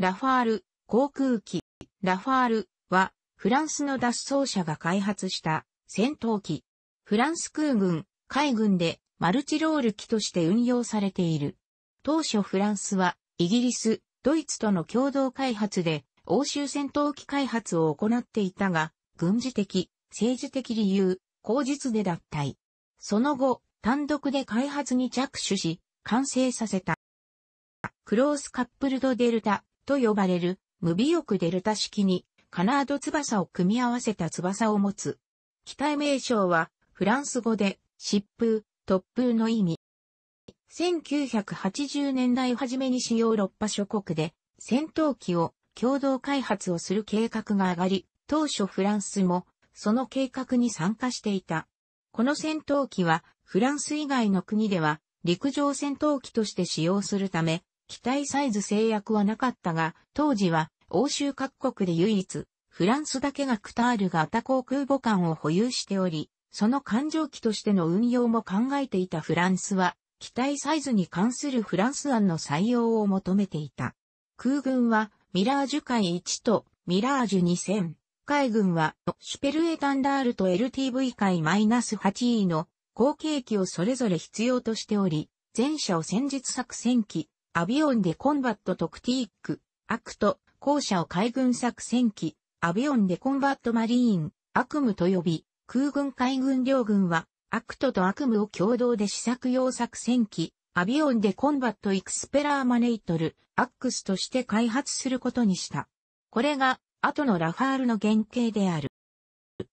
ラファール、航空機。ラファールは、フランスの脱走者が開発した戦闘機。フランス空軍、海軍でマルチロール機として運用されている。当初フランスは、イギリス、ドイツとの共同開発で、欧州戦闘機開発を行っていたが、軍事的、政治的理由、口実で脱退。その後、単独で開発に着手し、完成させた。クロースカップルドデルタ、と呼ばれる、無尾翼デルタ式に、カナード翼を組み合わせた翼を持つ。機体名称は、フランス語で、疾風、突風の意味。1980年代初めに主要6波諸国で、戦闘機を共同開発をする計画が上がり、当初フランスも、その計画に参加していた。この戦闘機は、フランス以外の国では、陸上戦闘機として使用するため、機体サイズ制約はなかったが、当時は欧州各国で唯一、フランスだけがクタール型航空母艦を保有しており、その艦上機としての運用も考えていたフランスは、機体サイズに関するフランス案の採用を求めていた。空軍はミラージュ海1とミラージュ2000。海軍はシュペルエタンダールと LTV 海マイナス8位の後継機をそれぞれ必要としており、前者を戦術作戦機、アビオンでコンバットトクティック、アクト、校舎を海軍作戦機、アビオンでコンバットマリーン、悪夢と呼び、空軍海軍両軍は、アクトと悪夢を共同で試作用作戦機、アビオンでコンバットエクスペラーマネイトル、アックスとして開発することにした。これが、後のラファールの原型である。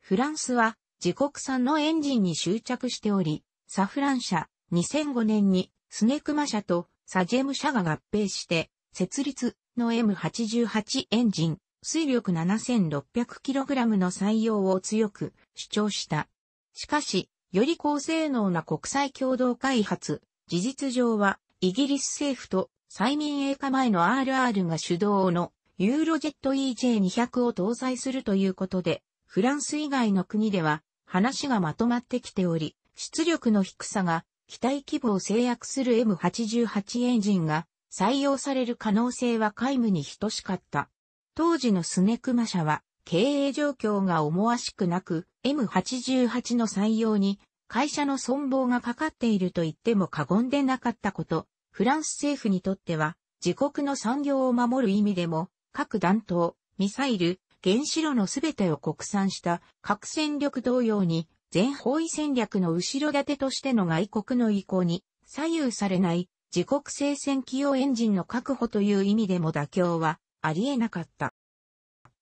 フランスは、自国産のエンジンに執着しており、サフラン社、2005年に、スネクマ社とサジェム社が合併して、設立の M88 エンジン、水力 7600kg の採用を強く主張した。しかし、より高性能な国際共同開発、事実上は、イギリス政府と催眠英化前の RR が主導のユーロジェット EJ200 を搭載するということで、フランス以外の国では話がまとまってきており、出力の低さが機体規模を制約する M88 エンジンが採用される可能性は皆無に等しかった。当時のスネクマ社は経営状況が思わしくなく M88 の採用に会社の存亡がかかっていると言っても過言でなかったこと、フランス政府にとっては自国の産業を守る意味でも各弾頭、ミサイル、原子炉のすべてを国産した核戦力同様に全方位戦略の後ろ盾としての外国の意向に左右されない自国製戦機用エンジンの確保という意味でも妥協はありえなかった。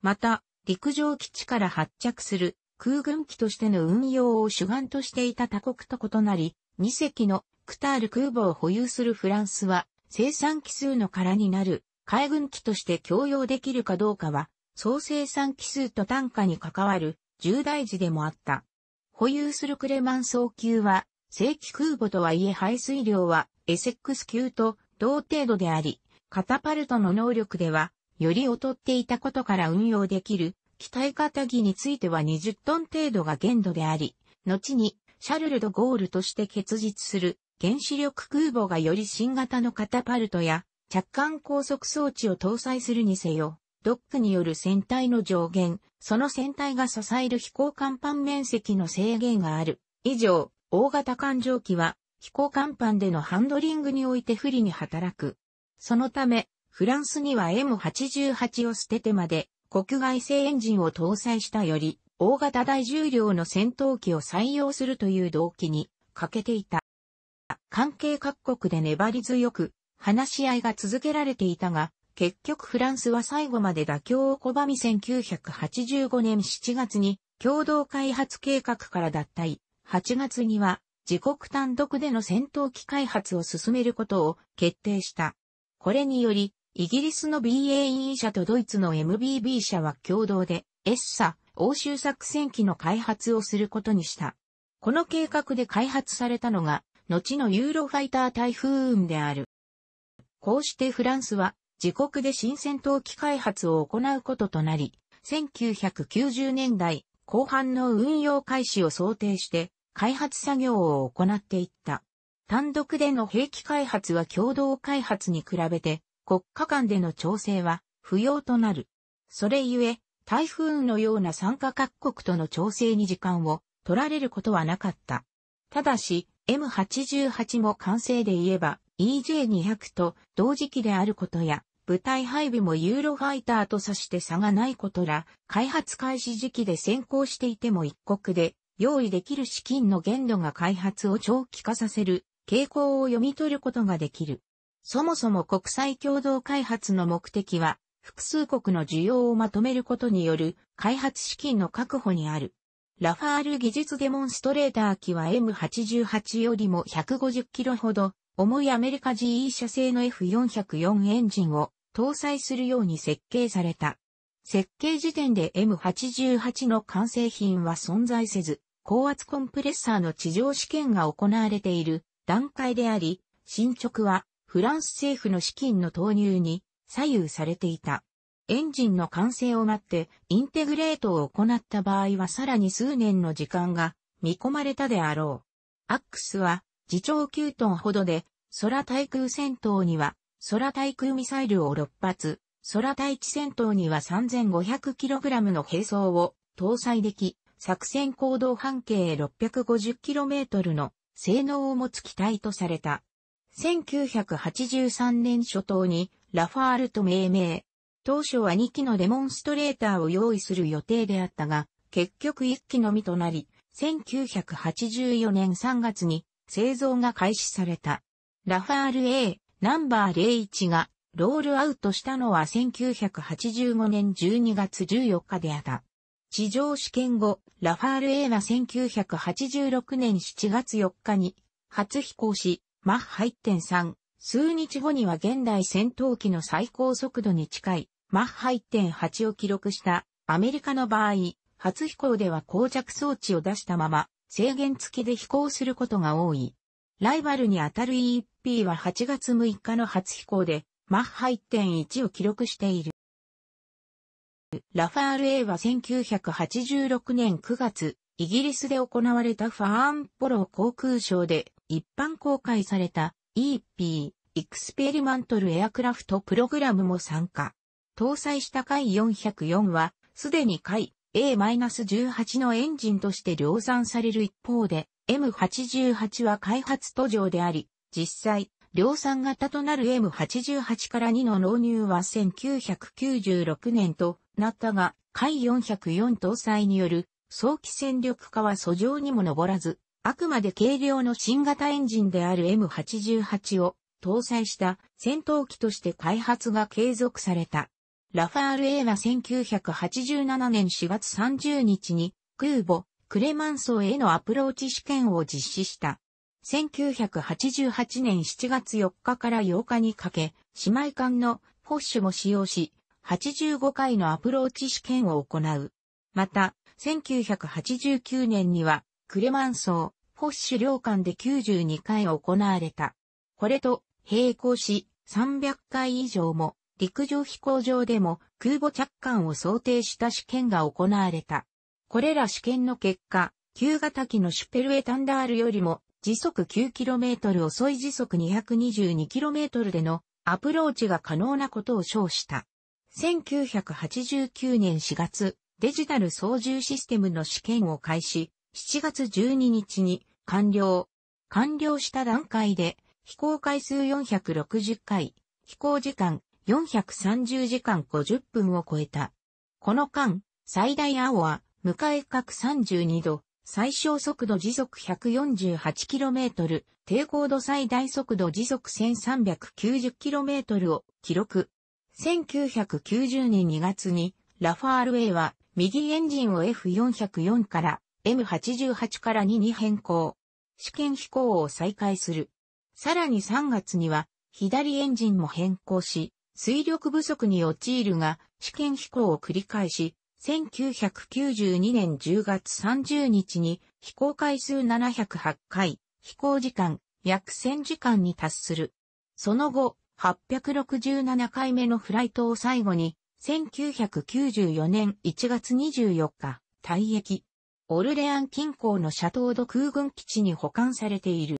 また、陸上基地から発着する空軍機としての運用を主眼としていた他国と異なり、2隻のクタール空母を保有するフランスは生産機数の空になる海軍機として供用できるかどうかは、総生産機数と単価に関わる重大事でもあった。保有するクレマンソー級は、正規空母とはいえ排水量はエセックス級と同程度であり、カタパルトの能力では、より劣っていたことから運用できる、機体型機については20トン程度が限度であり、後に、シャルルド・ゴールとして結実する、原子力空母がより新型のカタパルトや、着艦高速装置を搭載するにせよ、ドックによる船体の上限、その船体が支える飛行甲板面積の制限がある。以上、大型艦上機は飛行甲板でのハンドリングにおいて不利に働く。そのため、フランスには M88 を捨ててまで国外製エンジンを搭載したより大型大重量の戦闘機を採用するという動機に欠けていた。関係各国で粘り強く話し合いが続けられていたが、結局フランスは最後まで妥協を拒み1985年7月に共同開発計画から脱退、8月には自国単独での戦闘機開発を進めることを決定した。これにより、イギリスの BAE 社とドイツの MBB 社は共同で、エッサ、欧州作戦機の開発をすることにした。この計画で開発されたのが、後のユーロファイター台風運である。こうしてフランスは自国で新戦闘機開発を行うこととなり、1990年代後半の運用開始を想定して開発作業を行っていった。単独での兵器開発は共同開発に比べて国家間での調整は不要となる。それゆえ、台風のような参加各国との調整に時間を取られることはなかった。ただし、M88 も完成で言えば、EJ200 と同時期であることや、部隊配備もユーロファイターと指して差がないことら、開発開始時期で先行していても一国で、用意できる資金の限度が開発を長期化させる傾向を読み取ることができる。そもそも国際共同開発の目的は、複数国の需要をまとめることによる開発資金の確保にある。ラファール技術デモンストレーター機は M88 よりも1 5 0キロほど重いアメリカ GE 社製の F404 エンジンを搭載するように設計された。設計時点で M88 の完成品は存在せず、高圧コンプレッサーの地上試験が行われている段階であり、進捗はフランス政府の資金の投入に左右されていた。エンジンの完成を待ってインテグレートを行った場合はさらに数年の時間が見込まれたであろう。アックスは自長9トンほどで、空対空戦闘には、空対空ミサイルを6発、空対地戦闘には 3500kg の兵装を搭載でき、作戦行動半径 650km の性能を持つ機体とされた。1983年初頭にラファールと命名。当初は2機のデモンストレーターを用意する予定であったが、結局1機のみとなり、1984年3月に製造が開始された。ラファール A ナンバー01がロールアウトしたのは1985年12月14日であった。地上試験後、ラファール A は1986年7月4日に初飛行し、マッハ1.3、数日後には現代戦闘機の最高速度に近いマッハ1.8を記録したアメリカの場合、初飛行では膠着装置を出したまま制限付きで飛行することが多い。ライバルに当たる e p は8月6日の初飛行で、マッハ1.1を記録している。ラファール A は1986年9月、イギリスで行われたファーンポロ航空ショーで一般公開された EP、エクスペリマントルエアクラフトプログラムも参加。搭載した回404は、すでに回 A-18 のエンジンとして量産される一方で、M88 は開発途上であり、実際、量産型となる M88 から2の納入は1996年となったが、海404搭載による早期戦力化は素上にも上らず、あくまで軽量の新型エンジンである M88 を搭載した戦闘機として開発が継続された。ラファール A は1987年4月30日に空母クレマンソーへのアプローチ試験を実施した。1988年7月4日から8日にかけ、姉妹艦のフォッシュも使用し、85回のアプローチ試験を行う。また、1989年には、クレマンソー、フォッシュ両艦で92回行われた。これと並行し、300回以上も陸上飛行場でも空母着艦を想定した試験が行われた。これら試験の結果、旧型機のシュペルエタンダールよりも時速 9km 遅い時速 222km でのアプローチが可能なことを称した。1989年4月、デジタル操縦システムの試験を開始、7月12日に完了。完了した段階で、飛行回数460回、飛行時間430時間50分を超えた。この間、最大青は、向かい角32度、最小速度時速 148km、低高度最大速度時速 1390km を記録。1990年2月に、ラファールウイは、右エンジンを F404 から M88 から2に変更。試験飛行を再開する。さらに3月には、左エンジンも変更し、水力不足に陥るが、試験飛行を繰り返し、1992年10月30日に飛行回数708回、飛行時間約1000時間に達する。その後、867回目のフライトを最後に、1994年1月24日、退役。オルレアン近郊のシャトード空軍基地に保管されている。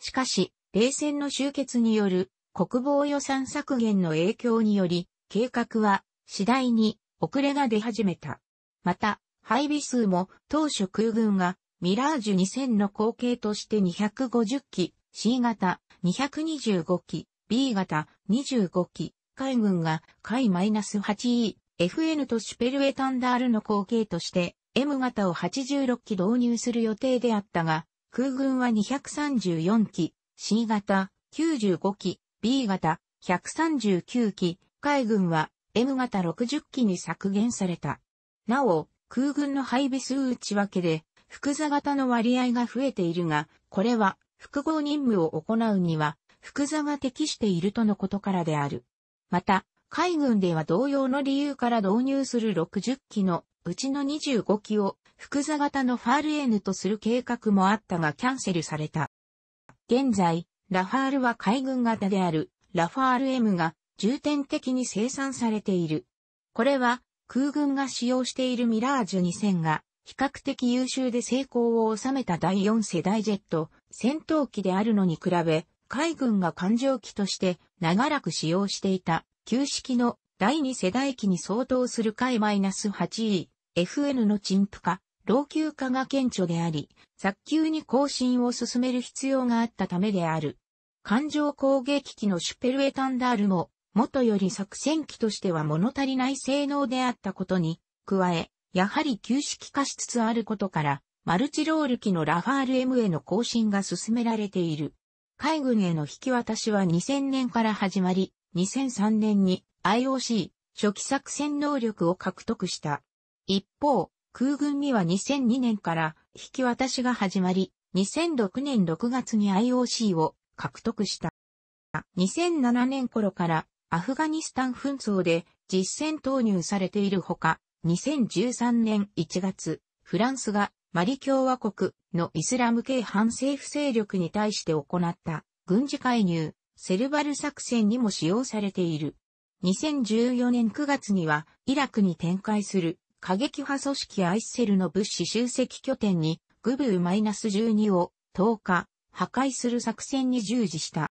しかし、冷戦の終結による国防予算削減の影響により、計画は次第に遅れが出始めた。また、配備数も当初空軍がミラージュ2000の後継として250機、C 型225機、B 型25機、海軍が海 -8E、FN とシュペルエタンダールの後継として M 型を86機導入する予定であったが、空軍は234機、C 型95機、B 型139機、海軍は M 型60機に削減された。なお、空軍の配備数内訳で、複座型の割合が増えているが、これは複合任務を行うには、複座が適しているとのことからである。また、海軍では同様の理由から導入する60機のうちの25機を複座型のファール N とする計画もあったがキャンセルされた。現在、ラファールは海軍型である、ラファール M が重点的に生産されている。これは、空軍が使用しているミラージュ2000が、比較的優秀で成功を収めた第4世代ジェット、戦闘機であるのに比べ、海軍が艦上機として長らく使用していた、旧式の第2世代機に相当する海 -8E、FN の陳腐化、老朽化が顕著であり、早急に更新を進める必要があったためである。艦上攻撃機のシュペルエタンダールも、元より作戦機としては物足りない性能であったことに、加え、やはり旧式化しつつあることから、マルチロール機のラファール M への更新が進められている。海軍への引き渡しは2000年から始まり、2003年に IOC 初期作戦能力を獲得した。一方、空軍には2002年から引き渡しが始まり、2006年6月に IOC を獲得した。2007年頃からアフガニスタン紛争で実戦投入されているほか、2013年1月、フランスがマリ共和国のイスラム系反政府勢力に対して行った軍事介入、セルバル作戦にも使用されている。2014年9月にはイラクに展開する過激派組織アイセルの物資集積拠点にグブー -12 を10日破壊する作戦に従事した。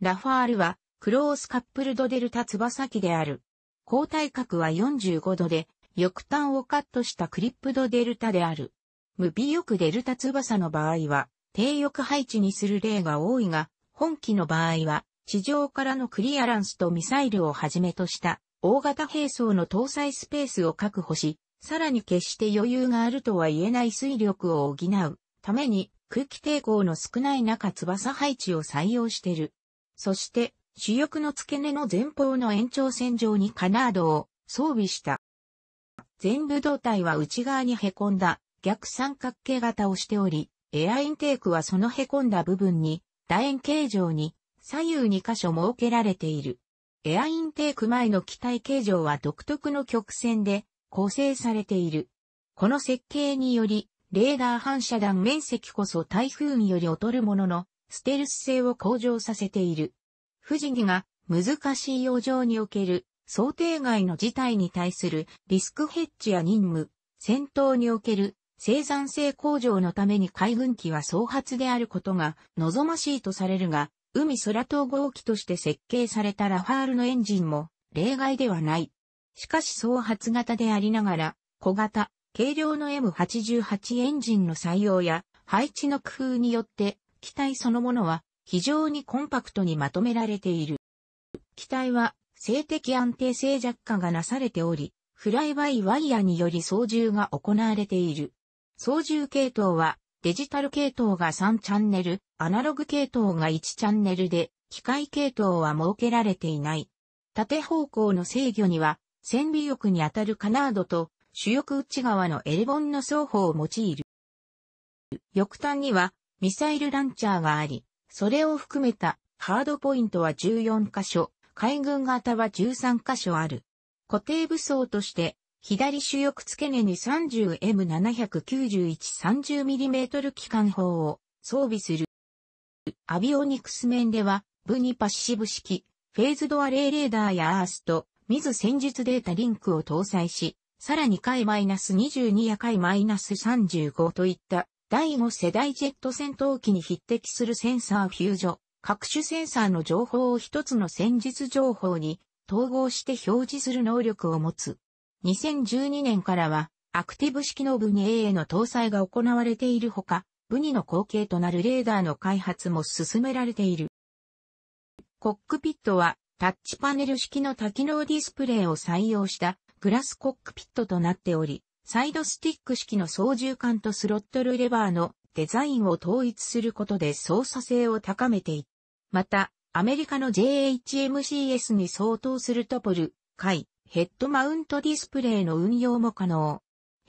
ラファールは、クロースカップルドデルタ翼機である。高体角は45度で、翼端をカットしたクリップドデルタである。無尾翼デルタ翼の場合は、低翼配置にする例が多いが、本機の場合は、地上からのクリアランスとミサイルをはじめとした、大型兵装の搭載スペースを確保し、さらに決して余裕があるとは言えない水力を補うために、空気抵抗の少ない中翼配置を採用してる。そして、主翼の付け根の前方の延長線上にカナードを装備した。全部胴体は内側に凹んだ逆三角形型をしており、エアインテークはその凹んだ部分に楕円形状に左右2箇所設けられている。エアインテーク前の機体形状は独特の曲線で構成されている。この設計によりレーダー反射弾面積こそ台風により劣るものの、ステルス性を向上させている。富士儀が難しい洋上における想定外の事態に対するリスクヘッジや任務、戦闘における生産性向上のために海軍機は総発であることが望ましいとされるが、海空統合機として設計されたラファールのエンジンも例外ではない。しかし総発型でありながら、小型、軽量の M88 エンジンの採用や配置の工夫によって機体そのものは非常にコンパクトにまとめられている。機体は静的安定性弱化がなされており、フライバイワイヤーにより操縦が行われている。操縦系統はデジタル系統が3チャンネル、アナログ系統が1チャンネルで、機械系統は設けられていない。縦方向の制御には、線尾翼に当たるカナードと主翼内側のエレボンの双方を用いる。翼端にはミサイルランチャーがあり、それを含めたハードポイントは14箇所、海軍型は13箇所ある。固定武装として左主翼付け根に 30M79130mm 機関砲を装備する。アビオニクス面では、ブニパッシブ式、フェーズドアレイレーダーやアースミ水戦術データリンクを搭載し、さらに回 -22 や回 -35 といった第5世代ジェット戦闘機に匹敵するセンサーフュージョ、各種センサーの情報を一つの戦術情報に統合して表示する能力を持つ。2012年からは、アクティブ式のブニ A への搭載が行われているほか、ブニの後継となるレーダーの開発も進められている。コックピットは、タッチパネル式の多機能ディスプレイを採用したグラスコックピットとなっており、サイドスティック式の操縦桿とスロットルレバーのデザインを統一することで操作性を高めていまた、アメリカの JHMCS に相当するトポル、回、ヘッドマウントディスプレイの運用も可能。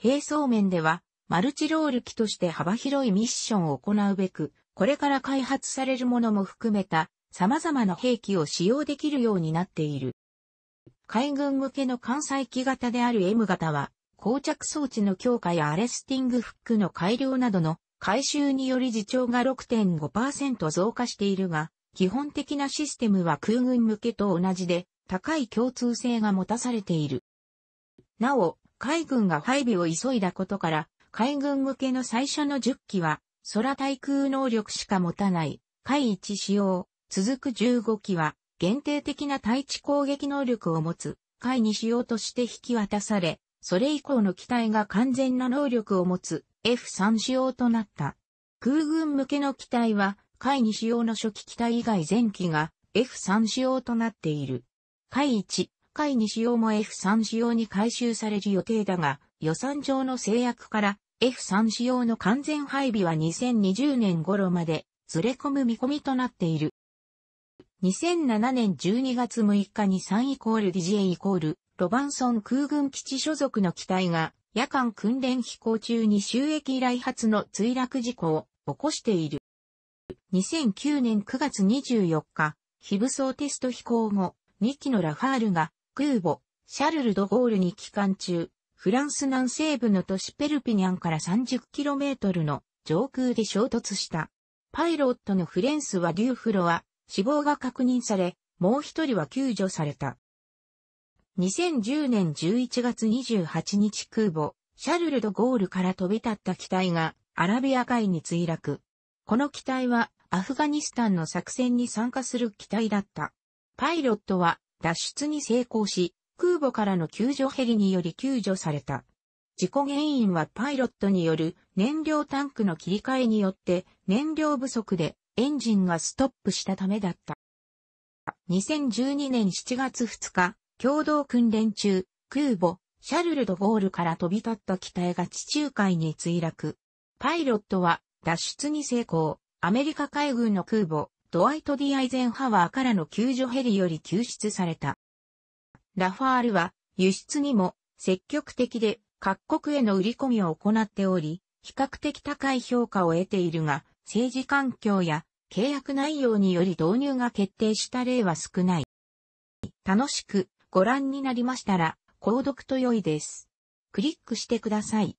並走面では、マルチロール機として幅広いミッションを行うべく、これから開発されるものも含めた様々な兵器を使用できるようになっている。海軍向けの艦載機型である M 型は、膠着装置の強化やアレスティングフックの改良などの改修により自長が6.5%増加しているが、基本的なシステムは空軍向けと同じで、高い共通性が持たされている。なお、海軍が配備を急いだことから、海軍向けの最初の10機は、空対空能力しか持たない、海1使用、続く15機は、限定的な対地攻撃能力を持つ海にしようとして引き渡され、それ以降の機体が完全な能力を持つ F3 仕様となった。空軍向けの機体は、海に仕様の初期機体以外前期が F3 仕様となっている。海1、海に仕様も F3 仕様に回収される予定だが、予算上の制約から F3 仕様の完全配備は2020年頃までずれ込む見込みとなっている。2007年12月6日に3イコール DJ イコール、ロバンソン空軍基地所属の機体が、夜間訓練飛行中に収益来発の墜落事故を起こしている。2009年9月24日、非武装テスト飛行後、2機のラファールが、空母、シャルル・ド・ゴールに帰還中、フランス南西部の都市ペルピニャンから 30km の上空で衝突した。パイロットのフレンスはデューフロア、死亡が確認され、もう一人は救助された。2010年11月28日空母、シャルル・ド・ゴールから飛び立った機体がアラビア海に墜落。この機体はアフガニスタンの作戦に参加する機体だった。パイロットは脱出に成功し、空母からの救助ヘリにより救助された。事故原因はパイロットによる燃料タンクの切り替えによって燃料不足でエンジンがストップしたためだった。2012年7月2日、共同訓練中、空母、シャルル・ド・ゴールから飛び立った機体が地中海に墜落。パイロットは脱出に成功。アメリカ海軍の空母、ドワイト・ディ・アイゼンハワーからの救助ヘリより救出された。ラファールは輸出にも積極的で各国への売り込みを行っており、比較的高い評価を得ているが、政治環境や契約内容により導入が決定した例は少ない。楽しくご覧になりましたら、購読と良いです。クリックしてください。